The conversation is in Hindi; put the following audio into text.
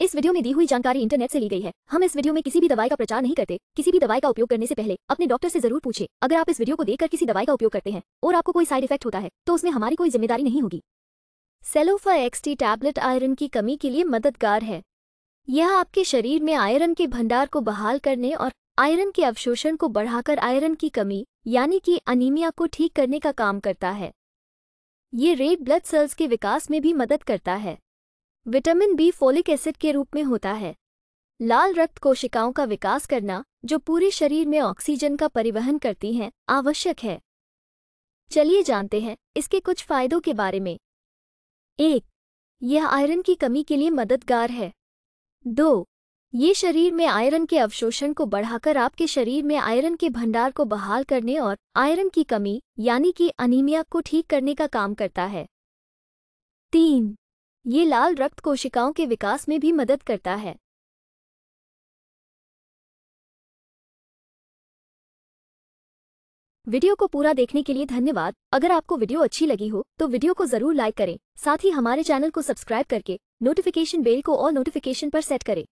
इस वीडियो में दी हुई जानकारी इंटरनेट से ली गई है हम इस वीडियो में किसी भी दवाई का प्रचार नहीं करते किसी भी दवाई का उपयोग करने से पहले अपने डॉक्टर से जरूर पूछे अगर आप इस वीडियो को देखकर किसी दवाई का उपयोग करते हैं और आपको कोई साइड इफेक्ट होता है तो उसमें हमारी कोई जिम्मेदारी नहीं होगी सेलोफा एक्सटी टैबलेट आयरन की कमी के लिए मददगार है यह आपके शरीर में आयरन के भंडार को बहाल करने और आयरन के अवशोषण को बढ़ाकर आयरन की कमी यानी कि अनिमिया को ठीक करने का काम करता है ये रेड ब्लड सेल्स के विकास में भी मदद करता है विटामिन बी फोलिक एसिड के रूप में होता है लाल रक्त कोशिकाओं का विकास करना जो पूरे शरीर में ऑक्सीजन का परिवहन करती हैं आवश्यक है चलिए जानते हैं इसके कुछ फायदों के बारे में एक यह आयरन की कमी के लिए मददगार है दो ये शरीर में आयरन के अवशोषण को बढ़ाकर आपके शरीर में आयरन के भंडार को बहाल करने और आयरन की कमी यानी कि अनीमिया को ठीक करने का काम करता है तीन ये लाल रक्त कोशिकाओं के विकास में भी मदद करता है वीडियो को पूरा देखने के लिए धन्यवाद अगर आपको वीडियो अच्छी लगी हो तो वीडियो को जरूर लाइक करें साथ ही हमारे चैनल को सब्सक्राइब करके नोटिफिकेशन बेल को और नोटिफिकेशन पर सेट करें